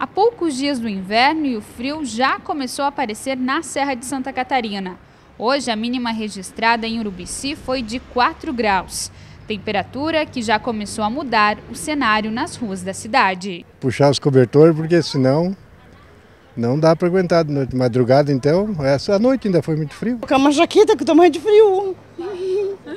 Há poucos dias do inverno e o frio já começou a aparecer na Serra de Santa Catarina. Hoje, a mínima registrada em Urubici foi de 4 graus. Temperatura que já começou a mudar o cenário nas ruas da cidade. Puxar os cobertores, porque senão não dá para aguentar de Madrugada, então, essa noite ainda foi muito frio. Colocar uma jaqueta que está de frio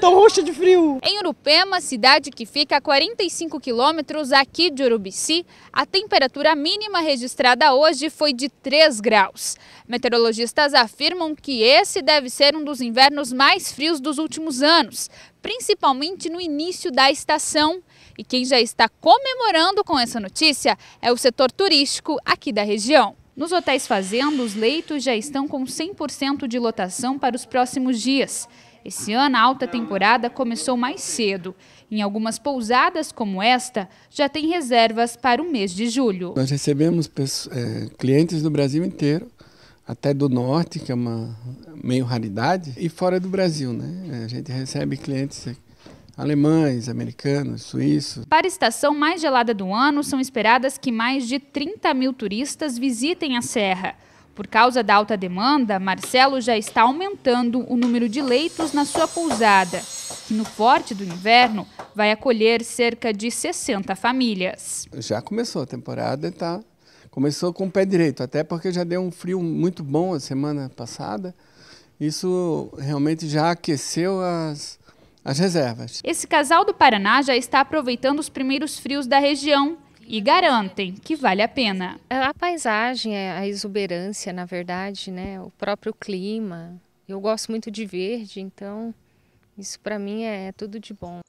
tô roxa de frio. Em Urupema, cidade que fica a 45 quilômetros aqui de Urubici, a temperatura mínima registrada hoje foi de 3 graus. Meteorologistas afirmam que esse deve ser um dos invernos mais frios dos últimos anos, principalmente no início da estação. E quem já está comemorando com essa notícia é o setor turístico aqui da região. Nos hotéis fazendo, os leitos já estão com 100% de lotação para os próximos dias. Esse ano, a alta temporada começou mais cedo. Em algumas pousadas como esta, já tem reservas para o mês de julho. Nós recebemos é, clientes do Brasil inteiro, até do norte, que é uma meio raridade, e fora do Brasil, né? É, a gente recebe clientes é, alemães, americanos, suíços. Para a estação mais gelada do ano, são esperadas que mais de 30 mil turistas visitem a serra. Por causa da alta demanda, Marcelo já está aumentando o número de leitos na sua pousada, que no forte do inverno vai acolher cerca de 60 famílias. Já começou a temporada tá começou com o pé direito, até porque já deu um frio muito bom a semana passada. Isso realmente já aqueceu as as reservas. Esse casal do Paraná já está aproveitando os primeiros frios da região e garantem que vale a pena. A paisagem, a exuberância, na verdade, né? o próprio clima. Eu gosto muito de verde, então isso para mim é tudo de bom.